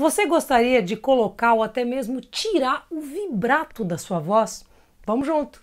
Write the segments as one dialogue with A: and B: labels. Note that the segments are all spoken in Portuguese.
A: Você gostaria de colocar ou até mesmo tirar o vibrato da sua voz? Vamos junto!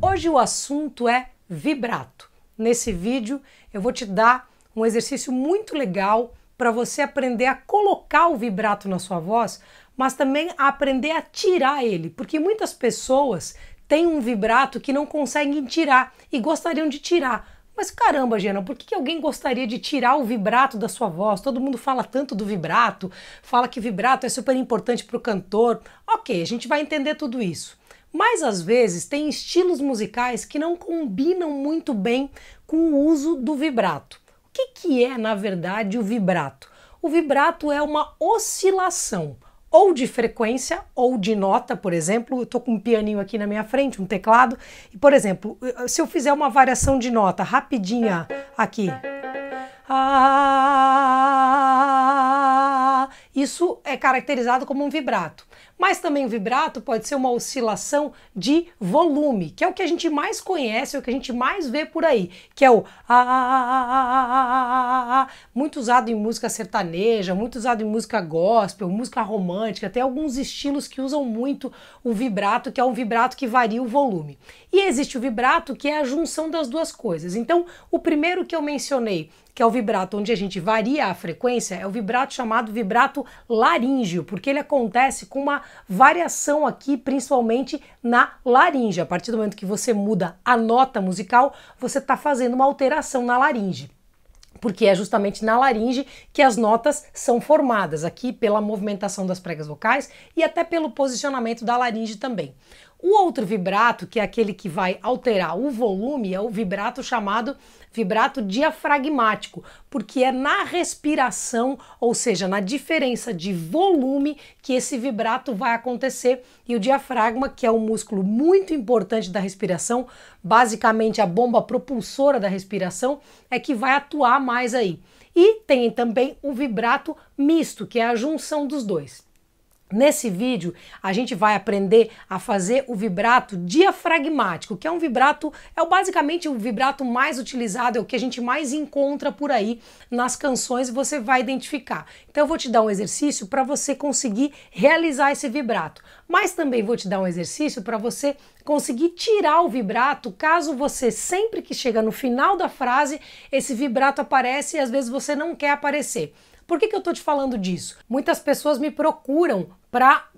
A: Hoje o assunto é vibrato. Nesse vídeo eu vou te dar um exercício muito legal para você aprender a colocar o vibrato na sua voz, mas também a aprender a tirar ele, porque muitas pessoas têm um vibrato que não conseguem tirar e gostariam de tirar. Mas caramba, Gena, por que, que alguém gostaria de tirar o vibrato da sua voz? Todo mundo fala tanto do vibrato, fala que vibrato é super importante para o cantor. Ok, a gente vai entender tudo isso. Mas às vezes tem estilos musicais que não combinam muito bem com o uso do vibrato. O que, que é, na verdade, o vibrato? O vibrato é uma oscilação ou de frequência ou de nota, por exemplo. Eu estou com um pianinho aqui na minha frente, um teclado, e por exemplo, se eu fizer uma variação de nota rapidinha aqui, ah, isso é caracterizado como um vibrato mas também o vibrato pode ser uma oscilação de volume, que é o que a gente mais conhece, é o que a gente mais vê por aí, que é o muito usado em música sertaneja, muito usado em música gospel, música romântica, tem alguns estilos que usam muito o vibrato, que é um vibrato que varia o volume. E existe o vibrato que é a junção das duas coisas. Então, o primeiro que eu mencionei que é o vibrato onde a gente varia a frequência, é o vibrato chamado vibrato laríngeo, porque ele acontece com uma variação aqui, principalmente na laringe. A partir do momento que você muda a nota musical, você está fazendo uma alteração na laringe porque é justamente na laringe que as notas são formadas, aqui pela movimentação das pregas vocais e até pelo posicionamento da laringe também. O outro vibrato, que é aquele que vai alterar o volume, é o vibrato chamado vibrato diafragmático, porque é na respiração, ou seja, na diferença de volume, que esse vibrato vai acontecer. E o diafragma, que é um músculo muito importante da respiração, basicamente a bomba propulsora da respiração, é que vai atuar mais aí. E tem também o vibrato misto, que é a junção dos dois. Nesse vídeo, a gente vai aprender a fazer o vibrato diafragmático, que é um vibrato, é basicamente o vibrato mais utilizado, é o que a gente mais encontra por aí nas canções e você vai identificar. Então eu vou te dar um exercício para você conseguir realizar esse vibrato, mas também vou te dar um exercício para você conseguir tirar o vibrato, caso você sempre que chega no final da frase, esse vibrato aparece e às vezes você não quer aparecer. Por que, que eu estou te falando disso? Muitas pessoas me procuram para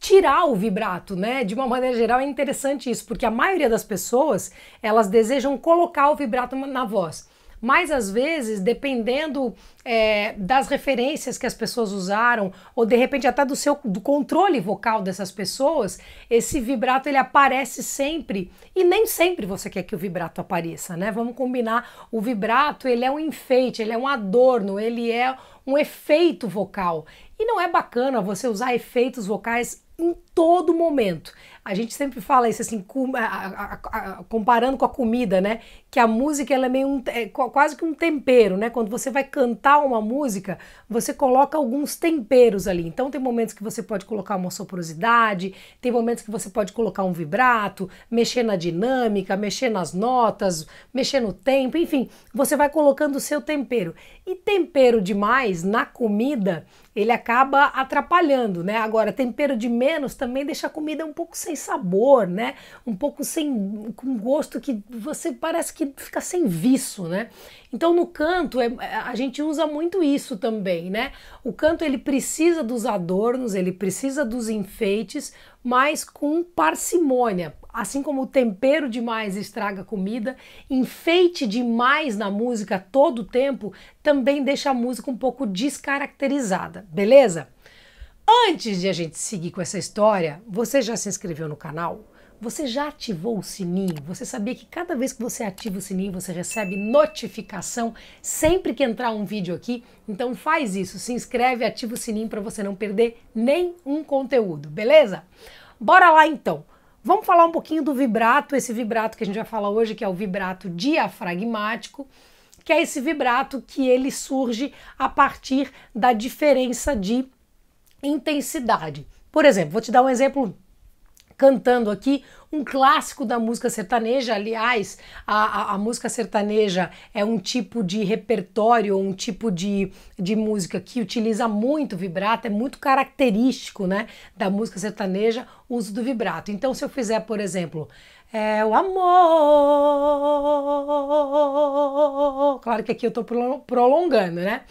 A: tirar o vibrato, né? De uma maneira geral é interessante isso, porque a maioria das pessoas, elas desejam colocar o vibrato na voz mas às vezes, dependendo é, das referências que as pessoas usaram, ou de repente até do seu do controle vocal dessas pessoas, esse vibrato ele aparece sempre e nem sempre você quer que o vibrato apareça, né? Vamos combinar, o vibrato ele é um enfeite, ele é um adorno, ele é um efeito vocal. E não é bacana você usar efeitos vocais em todo momento. A gente sempre fala isso assim, com, a, a, a, comparando com a comida, né? Que a música ela é meio um, é quase que um tempero, né? Quando você vai cantar uma música, você coloca alguns temperos ali. Então tem momentos que você pode colocar uma soporosidade, tem momentos que você pode colocar um vibrato, mexer na dinâmica, mexer nas notas, mexer no tempo, enfim, você vai colocando o seu tempero. E tempero demais na comida ele acaba atrapalhando, né? Agora, tempero de menos também deixa a comida um pouco sem sabor, né? Um pouco sem com gosto que você parece que fica sem viço, né? Então, no canto, é, é, a gente usa muito isso também, né? O canto ele precisa dos adornos, ele precisa dos enfeites mas com parcimônia. Assim como tempero demais estraga comida, enfeite demais na música todo o tempo também deixa a música um pouco descaracterizada, beleza? Antes de a gente seguir com essa história, você já se inscreveu no canal? Você já ativou o sininho? Você sabia que cada vez que você ativa o sininho, você recebe notificação sempre que entrar um vídeo aqui? Então faz isso, se inscreve, ativa o sininho para você não perder nenhum conteúdo, beleza? Bora lá então. Vamos falar um pouquinho do vibrato, esse vibrato que a gente vai falar hoje, que é o vibrato diafragmático que é esse vibrato que ele surge a partir da diferença de intensidade. Por exemplo, vou te dar um exemplo cantando aqui um clássico da música sertaneja. Aliás, a, a, a, música sertaneja é um tipo de repertório, um tipo de, de música que utiliza muito vibrato, é muito característico né, da música sertaneja o uso do vibrato. Então, se eu fizer, por exemplo, é o amor. Claro que aqui eu estou prolongando, né?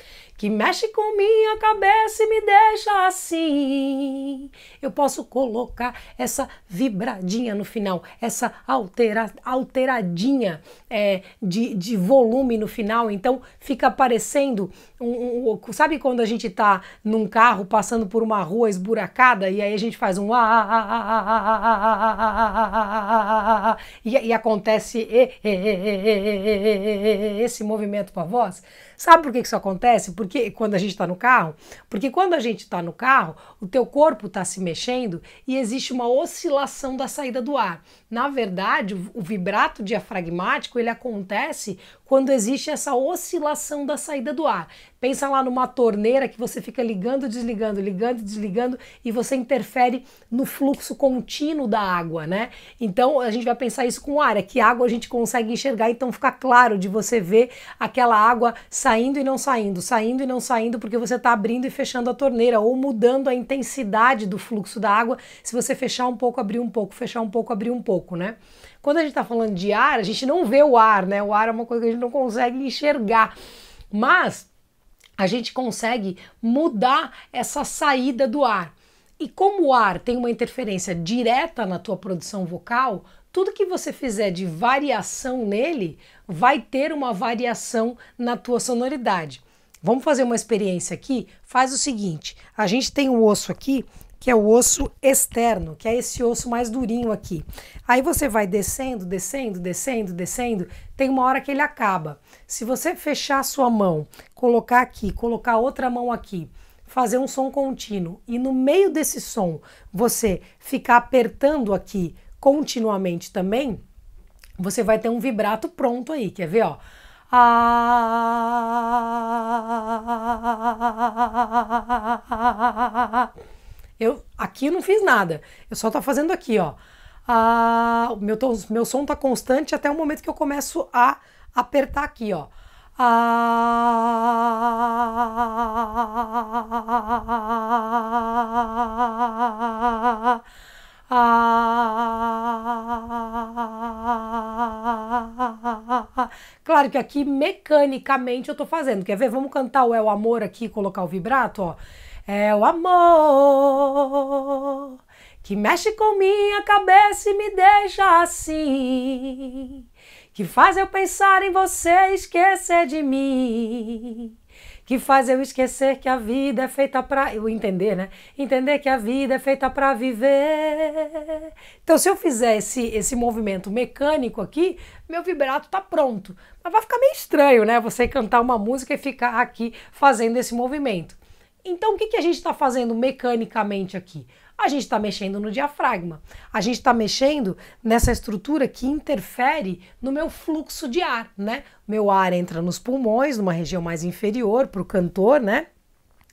A: que mexe com minha cabeça e me deixa assim. Eu posso colocar essa vibradinha no final, essa altera, alteradinha é, de, de volume no final, então fica parecendo, um, um, sabe quando a gente tá num carro passando por uma rua esburacada e aí a gente faz um e, e acontece esse movimento com a voz? Sabe por que isso acontece? Porque quando a gente está no carro, porque quando a gente está no carro, o teu corpo está se mexendo e existe uma oscilação da saída do ar. Na verdade, o vibrato diafragmático ele acontece quando existe essa oscilação da saída do ar. Pensa lá numa torneira que você fica ligando, desligando, ligando, desligando e você interfere no fluxo contínuo da água, né? Então a gente vai pensar isso com o ar, é que água a gente consegue enxergar, então fica claro de você ver aquela água saindo e não saindo, saindo e não saindo, porque você está abrindo e fechando a torneira ou mudando a intensidade do fluxo da água se você fechar um pouco, abrir um pouco, fechar um pouco, abrir um pouco, né? Quando a gente está falando de ar, a gente não vê o ar, né? O ar é uma coisa que a gente não consegue enxergar, mas a gente consegue mudar essa saída do ar. E como o ar tem uma interferência direta na tua produção vocal, tudo que você fizer de variação nele vai ter uma variação na tua sonoridade. Vamos fazer uma experiência aqui? Faz o seguinte: a gente tem o um osso aqui que é o osso externo, que é esse osso mais durinho aqui. Aí você vai descendo, descendo, descendo, descendo, tem uma hora que ele acaba. Se você fechar sua mão, colocar aqui, colocar outra mão aqui, fazer um som contínuo e no meio desse som você ficar apertando aqui continuamente também, você vai ter um vibrato pronto aí, quer ver, ó? Ah... Eu aqui eu não fiz nada. Eu só tô fazendo aqui, ó. Ah, meu, meu som tá constante até o momento que eu começo a apertar aqui, ó. Ah, ah, claro que aqui mecanicamente eu tô fazendo. Quer ver? Vamos cantar o É o Amor aqui, colocar o vibrato, ó. É o amor que mexe com minha cabeça e me deixa assim, que faz eu pensar em você e esquecer de mim, que faz eu esquecer que a vida é feita para eu entender, né? Entender que a vida é feita para viver. Então, se eu fizer esse, esse movimento mecânico aqui, meu vibrato tá pronto. Mas vai ficar meio estranho, né? Você cantar uma música e ficar aqui fazendo esse movimento. Então, o que, que a gente está fazendo mecanicamente aqui? A gente está mexendo no diafragma, a gente está mexendo nessa estrutura que interfere no meu fluxo de ar, né? Meu ar entra nos pulmões, numa região mais inferior, para o cantor, né?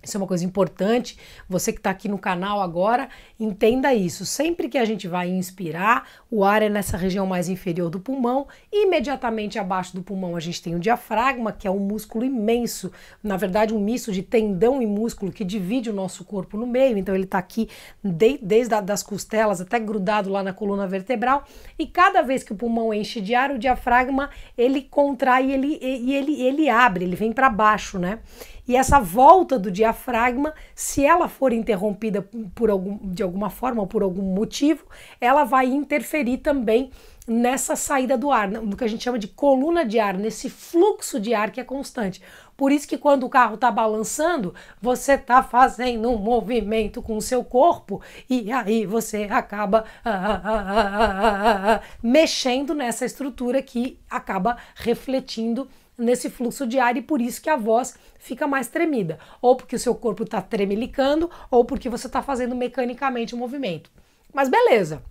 A: Isso é uma coisa importante. Você que está aqui no canal agora, entenda isso. Sempre que a gente vai inspirar, o ar é nessa região mais inferior do pulmão. Imediatamente abaixo do pulmão, a gente tem o diafragma, que é um músculo imenso. Na verdade, um misto de tendão e músculo que divide o nosso corpo no meio. Então, ele está aqui de, desde a, das costelas até grudado lá na coluna vertebral. E cada vez que o pulmão enche de ar, o diafragma ele contrai e ele, e ele, ele abre, ele vem para baixo, né? E essa volta do diafragma, se ela for interrompida por algum, de alguma forma ou por algum motivo, ela vai interferir também nessa saída do ar, no que a gente chama de coluna de ar, nesse fluxo de ar que é constante. Por isso que quando o carro está balançando, você está fazendo um movimento com o seu corpo e aí você acaba ah, ah, ah, mexendo nessa estrutura que acaba refletindo nesse fluxo de ar e por isso que a voz fica mais tremida, ou porque o seu corpo está tremelicando, ou porque você está fazendo mecanicamente o movimento. Mas beleza,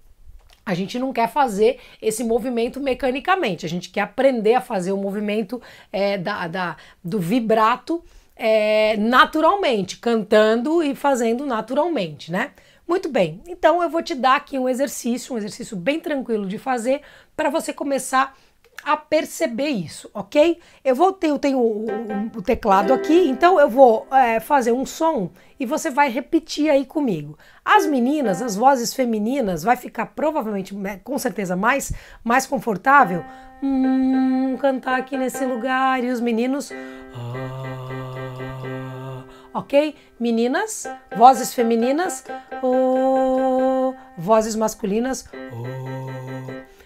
A: a gente não quer fazer esse movimento mecanicamente, a gente quer aprender a fazer o movimento é, da, da, do vibrato é, naturalmente, cantando e fazendo naturalmente, né? Muito bem, então eu vou te dar aqui um exercício, um exercício bem tranquilo de fazer, para você começar a a perceber isso, ok? Eu vou ter, eu tenho o, o, o teclado aqui, então eu vou é, fazer um som e você vai repetir aí comigo. As meninas, as vozes femininas, vai ficar provavelmente, né, com certeza, mais, mais confortável. Hum, cantar aqui nesse lugar e os meninos. Ah, ok? Meninas, vozes femininas, oh, vozes masculinas. Oh.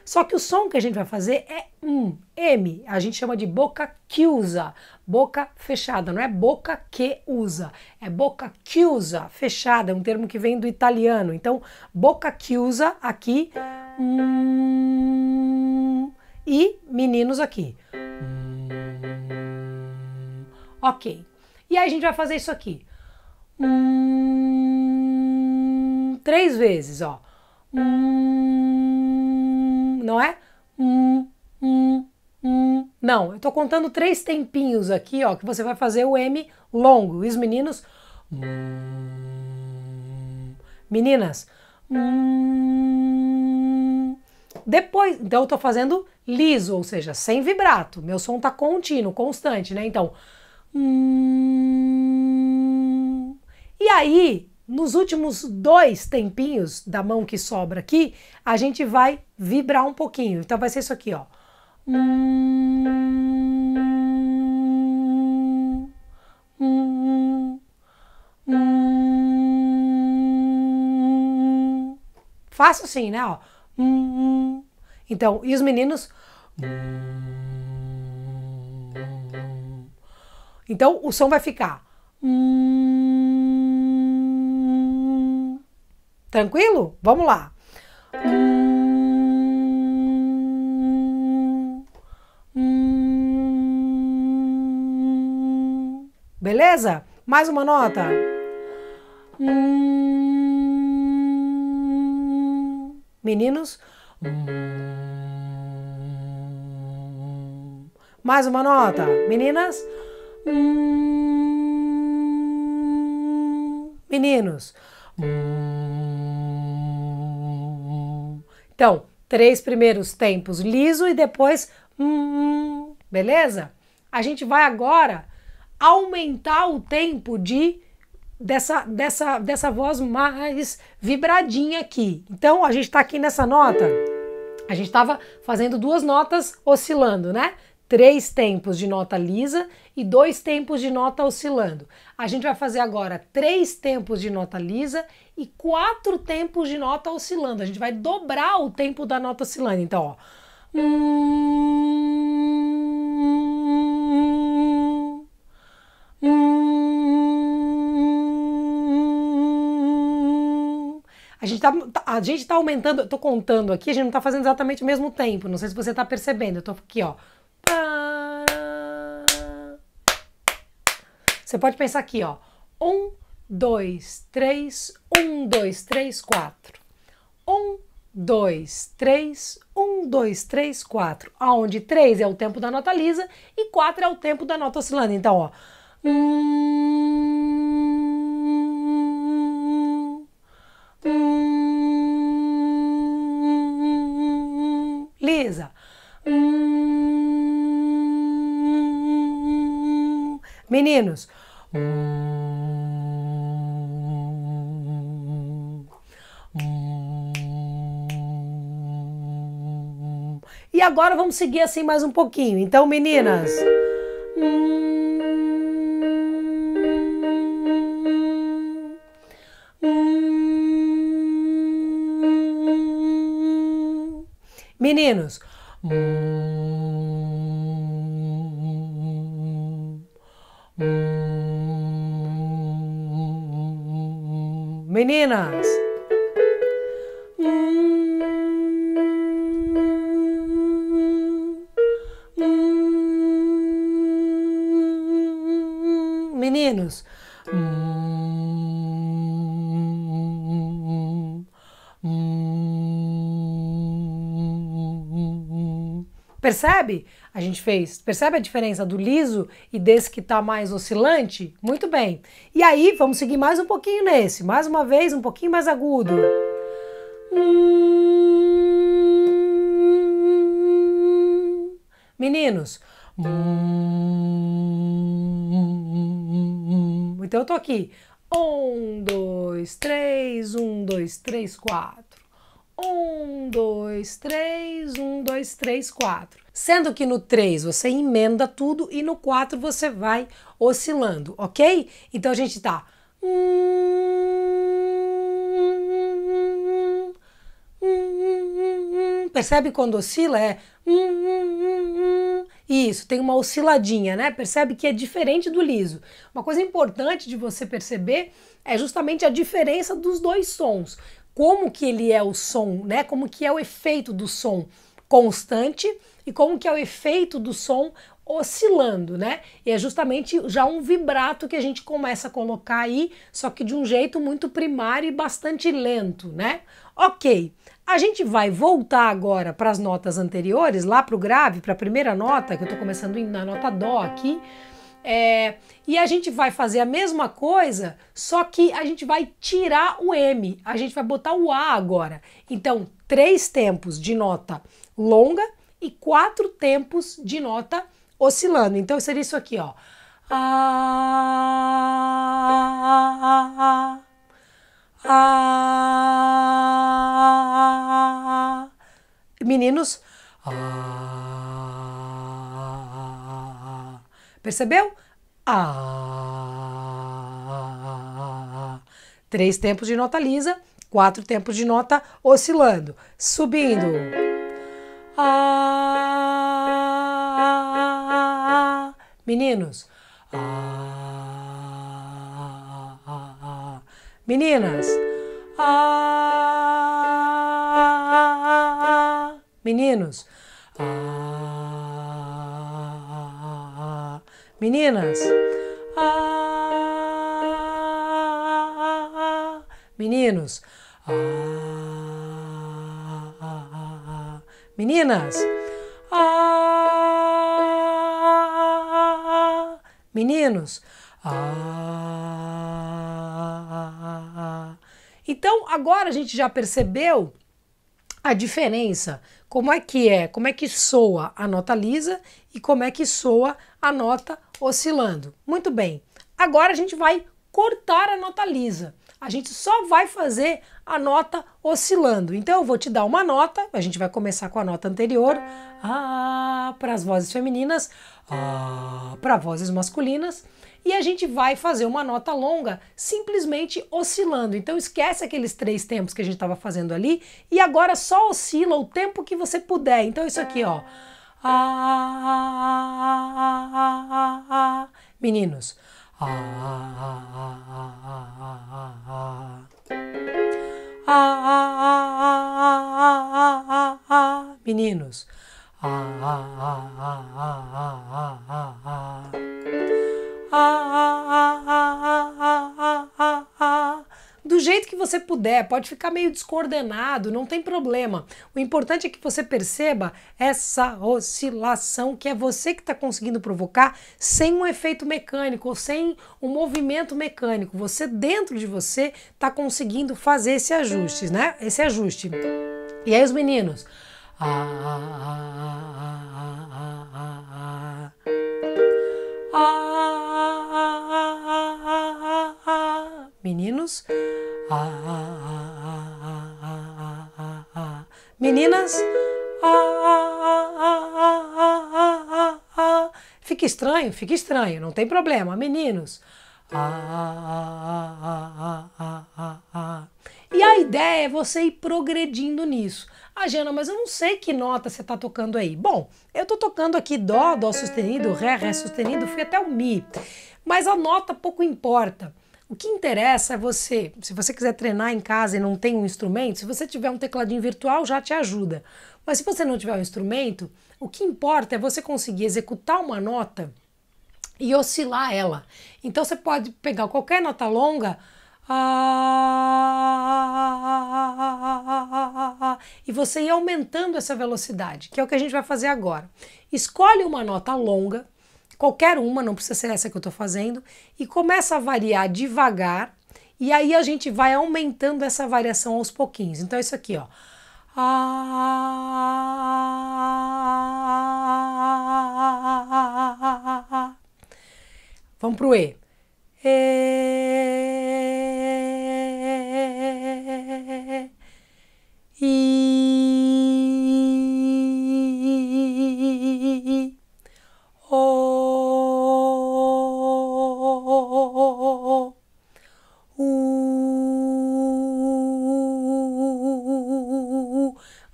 A: Só que o som que a gente vai fazer é um M. A gente chama de boca chiusa, boca fechada. Não é boca que usa, é boca chiusa fechada. É um termo que vem do italiano. Então, boca chiusa aqui. Hum, e meninos aqui. Hum, ok. E aí a gente vai fazer isso aqui. Hum, três vezes, ó não é? Um, um, um. Não, eu estou contando três tempinhos aqui, ó, que você vai fazer o M longo. E os meninos. Hum. Meninas. Hum. Depois, então eu estou fazendo liso, ou seja, sem vibrato. Meu som tá contínuo, constante, né? Então. Hum. E aí, nos últimos dois tempinhos da mão que sobra aqui, a gente vai vibrar um pouquinho. Então vai ser isso aqui, ó. Hum, assim, Fácil sim, né? Ó. Então, e os meninos? Então o som vai ficar. Tranquilo? Vamos lá. Beleza? Mais uma nota. Meninos. Mais uma nota. Meninas. Meninos. Então, três primeiros tempos liso e depois hum, hum, beleza? A gente vai agora aumentar o tempo de dessa dessa dessa voz mais vibradinha aqui. Então, a gente está aqui nessa nota. A gente estava fazendo duas notas oscilando, né? três tempos de nota lisa e dois tempos de nota oscilando. A gente vai fazer agora três tempos de nota lisa e quatro tempos de nota oscilando. A gente vai dobrar o tempo da nota oscilando. Então, ó. a gente, tá, tá a gente tá aumentando, eu tô contando aqui, a gente não tá fazendo exatamente o mesmo tempo. Não sei se você tá percebendo. Eu tô aqui, ó. Você pode pensar aqui, ó. Um, dois, três, um, dois, três, quatro. Um, dois, três, um, dois, três, quatro. Aonde três é o tempo da nota lisa e quatro é o tempo da nota oscilante. Então, ó. Hum... Meninos. E agora vamos seguir assim mais um pouquinho. Então, meninas. Meninos. Meninas! Hum. Percebe? A gente fez. Percebe a diferença do liso e desse que está mais oscilante? Muito bem. E aí, vamos seguir mais um pouquinho nesse. Mais uma vez, um pouquinho mais agudo. Meninos. Então eu tô aqui. Um, dois, três, um, dois, três, quatro. Um, dois, três, um, dois, três, quatro. Sendo que no 3 você emenda tudo e no 4 você vai oscilando, ok? Então a gente tá. Percebe quando oscila? É. Isso, tem uma osciladinha, né? Percebe que é diferente do liso. Uma coisa importante de você perceber é justamente a diferença dos dois sons como que ele é o som, né? Como que é o efeito do som constante e como que é o efeito do som oscilando, né? E é justamente já um vibrato que a gente começa a colocar aí, só que de um jeito muito primário e bastante lento, né? OK. A gente vai voltar agora para as notas anteriores, lá para o grave, para a primeira nota, que eu estou começando na nota Dó aqui, é, e a gente vai fazer a mesma coisa, só que a gente vai tirar o M, a gente vai botar o A agora. Então, três tempos de nota longa e quatro tempos de nota oscilando. Então, seria isso aqui, ó. Meninos. Ah. Percebeu? Ah. Três tempos de nota lisa, quatro tempos de nota oscilando, subindo. Ah. Meninos. Ah. Meninas. Ah. Meninos. Meninas, ah, meninos, ah, meninas, ah, meninos, Então agora a gente já percebeu a diferença, como é que é, como é que soa a nota lisa e como é que soa a nota oscilando. Muito bem, agora a gente vai cortar a nota lisa. A gente só vai fazer a nota oscilando. Então eu vou te dar uma nota, a gente vai começar com a nota anterior, tá. ah, para as vozes femininas, ah, para vozes masculinas, e a gente vai fazer uma nota longa simplesmente oscilando. Então esquece aqueles três tempos que a gente estava fazendo ali e agora só oscila o tempo que você puder. Então isso aqui, ó. Ah a, meninos. A, a, meninos. meninos do jeito que você puder, pode ficar meio descoordenado, não tem problema. O importante é que você perceba essa oscilação que é você que está conseguindo provocar sem um efeito mecânico sem um movimento mecânico. Você dentro de você está conseguindo fazer esse ajuste, né? Esse ajuste. E aí os meninos. Ah, ah, ah, Meninos. Meninas. Fica estranho, fica estranho, não tem problema. Meninos. E a ideia é você ir progredindo nisso. Ah, Jana, mas eu não sei que nota você está tocando aí. Bom, eu estou tocando aqui Dó, Dó sustenido, Ré, Ré sustenido, fui até o Mi. Mas a nota pouco importa. O que interessa é você, se você quiser treinar em casa e não tem um instrumento, se você tiver um tecladinho virtual já te ajuda. Mas se você não tiver um instrumento, o que importa é você conseguir executar uma nota e oscilar ela. Então você pode pegar qualquer nota longa ah, e você ir aumentando essa velocidade, que é o que a gente vai fazer agora. Escolhe uma nota longa qualquer uma, não precisa ser essa que eu estou fazendo, e começa a variar devagar, e aí a gente vai aumentando essa variação aos pouquinhos. Então, isso aqui, ó. Vamos pro E. E. e...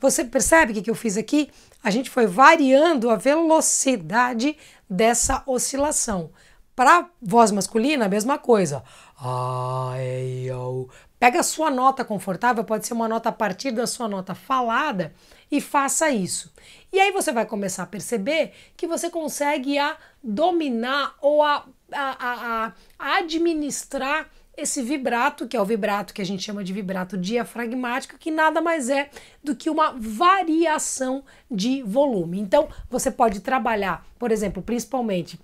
A: Você percebe o que, que eu fiz aqui? A gente foi variando a velocidade dessa oscilação. Para voz masculina, a mesma coisa. Pega a sua nota confortável, pode ser uma nota a partir da sua nota falada, e faça isso. E aí você vai começar a perceber que você consegue a dominar ou a, a, a, a administrar esse vibrato, que é o vibrato que a gente chama de vibrato diafragmático, que nada mais é do que uma variação de volume. Então, você pode trabalhar, por exemplo, principalmente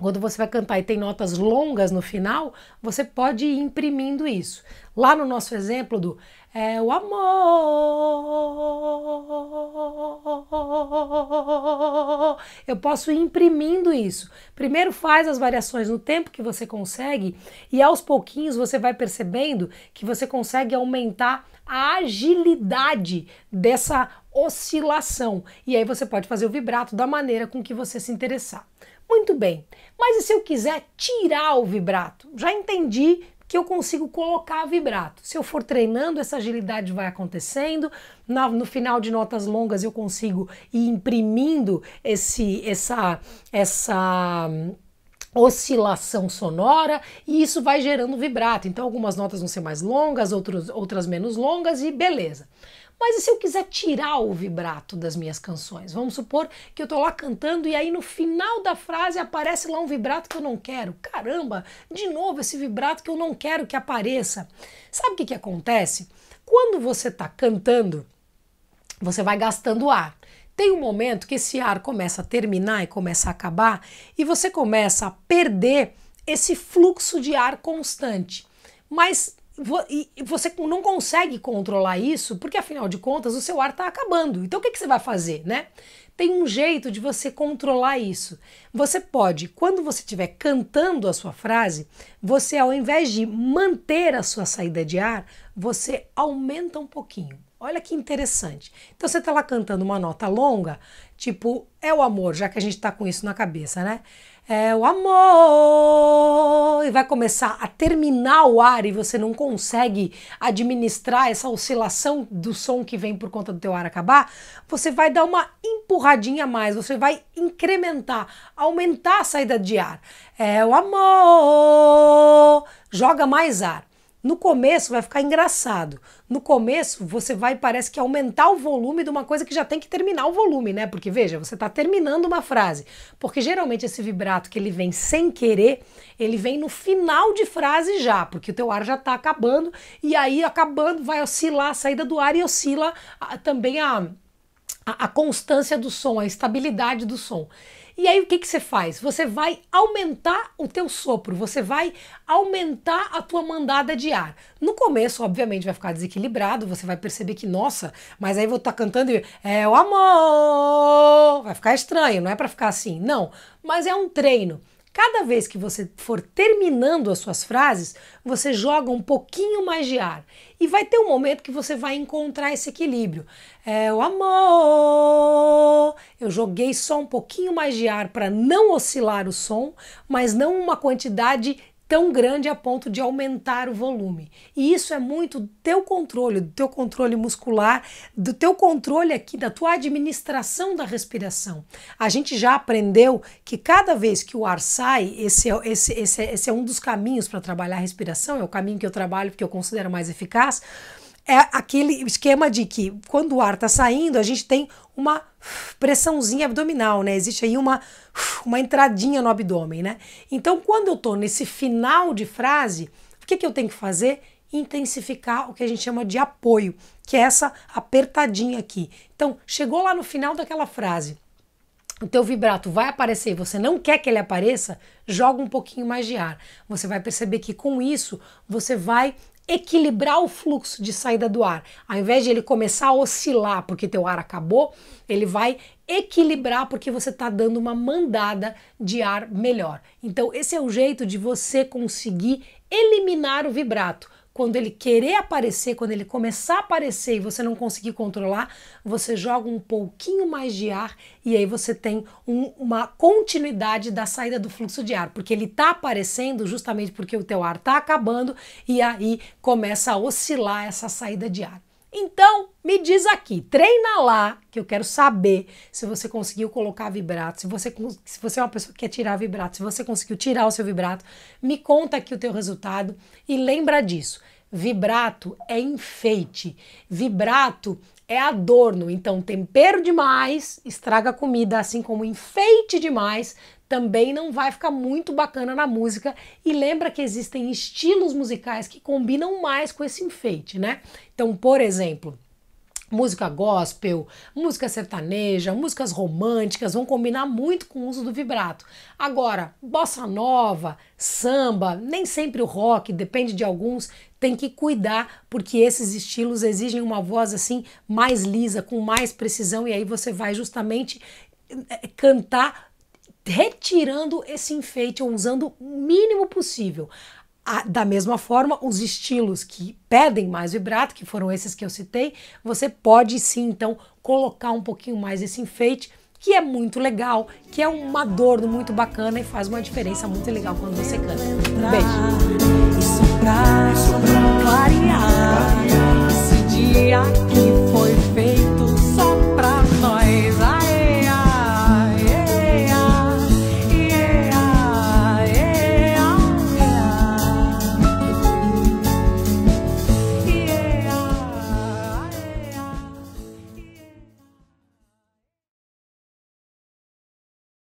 A: quando você vai cantar e tem notas longas no final, você pode ir imprimindo isso. Lá no nosso exemplo do é o amor, eu posso ir imprimindo isso. Primeiro faz as variações no tempo que você consegue e aos pouquinhos você vai percebendo que você consegue aumentar a agilidade dessa oscilação. E aí você pode fazer o vibrato da maneira com que você se interessar. Muito bem, mas e se eu quiser tirar o vibrato? Já entendi que eu consigo colocar vibrato. Se eu for treinando, essa agilidade vai acontecendo. Na, no final de notas longas, eu consigo ir imprimindo esse, essa, essa hum, oscilação sonora e isso vai gerando vibrato. Então, algumas notas vão ser mais longas, outros, outras menos longas e beleza. Mas e se eu quiser tirar o vibrato das minhas canções? Vamos supor que eu estou lá cantando e aí no final da frase aparece lá um vibrato que eu não quero. Caramba, de novo esse vibrato que eu não quero que apareça. Sabe o que, que acontece? Quando você está cantando, você vai gastando ar. Tem um momento que esse ar começa a terminar e começa a acabar e você começa a perder esse fluxo de ar constante. Mas você não consegue controlar isso, porque afinal de contas o seu ar está acabando. Então o que, que você vai fazer, né? Tem um jeito de você controlar isso. Você pode, quando você estiver cantando a sua frase, você ao invés de manter a sua saída de ar, você aumenta um pouquinho. Olha que interessante. Então você está lá cantando uma nota longa, tipo, é o amor, já que a gente está com isso na cabeça, né? É o amor ele vai começar a terminar o ar e você não consegue administrar essa oscilação do som que vem por conta do teu ar acabar, você vai dar uma empurradinha a mais, você vai incrementar, aumentar a saída de ar. É o amor, joga mais ar. No começo vai ficar engraçado. No começo você vai, parece que aumentar o volume de uma coisa que já tem que terminar o volume, né? Porque veja, você está terminando uma frase. Porque geralmente esse vibrato que ele vem sem querer, ele vem no final de frase já, porque o teu ar já está acabando e aí acabando vai oscilar a saída do ar e oscila a, também a, a, a constância do som, a estabilidade do som. E aí o que, que você faz? Você vai aumentar o teu sopro, você vai aumentar a tua mandada de ar. No começo, obviamente, vai ficar desequilibrado, você vai perceber que, nossa, mas aí vou estar tá cantando e é o amor, vai ficar estranho, não é para ficar assim, não, mas é um treino. Cada vez que você for terminando as suas frases, você joga um pouquinho mais de ar e vai ter um momento que você vai encontrar esse equilíbrio. É o amor. Eu joguei só um pouquinho mais de ar para não oscilar o som, mas não uma quantidade tão grande a ponto de aumentar o volume. E isso é muito do teu controle, do teu controle muscular, do teu controle aqui, da tua administração da respiração. A gente já aprendeu que cada vez que o ar sai, esse é, esse, esse é, esse é um dos caminhos para trabalhar a respiração, é o caminho que eu trabalho porque eu considero mais eficaz é aquele esquema de que quando o ar está saindo, a gente tem uma pressãozinha abdominal, né? Existe aí uma, uma entradinha no abdômen, né? Então, quando eu estou nesse final de frase, o que, que eu tenho que fazer? Intensificar o que a gente chama de apoio, que é essa apertadinha aqui. Então, chegou lá no final daquela frase, o teu vibrato vai aparecer e você não quer que ele apareça, joga um pouquinho mais de ar. Você vai perceber que com isso você vai equilibrar o fluxo de saída do ar. Ao invés de ele começar a oscilar porque teu ar acabou, ele vai equilibrar porque você está dando uma mandada de ar melhor. Então esse é o jeito de você conseguir eliminar o vibrato quando ele querer aparecer, quando ele começar a aparecer e você não conseguir controlar, você joga um pouquinho mais de ar e aí você tem um, uma continuidade da saída do fluxo de ar, porque ele está aparecendo justamente porque o teu ar está acabando e aí começa a oscilar essa saída de ar. Então, me diz aqui, treina lá, que eu quero saber se você conseguiu colocar vibrato, se você, se você é uma pessoa que quer tirar vibrato, se você conseguiu tirar o seu vibrato, me conta aqui o teu resultado e lembra disso. Vibrato é enfeite, vibrato é adorno, então tempero demais estraga a comida, assim como enfeite demais também não vai ficar muito bacana na música. E lembra que existem estilos musicais que combinam mais com esse enfeite, né? Então, por exemplo, música gospel, música sertaneja, músicas românticas vão combinar muito com o uso do vibrato. Agora, bossa nova, samba, nem sempre o rock, depende de alguns, tem que cuidar porque esses estilos exigem uma voz assim mais lisa, com mais precisão e aí você vai justamente é, é, cantar retirando esse enfeite ou usando o mínimo possível. Da mesma forma, os estilos que pedem mais vibrato, que foram esses que eu citei, você pode sim então colocar um pouquinho mais esse enfeite, que é muito legal, que é um adorno muito bacana e faz uma diferença muito legal quando você canta. Um beijo. esse dia que foi feito.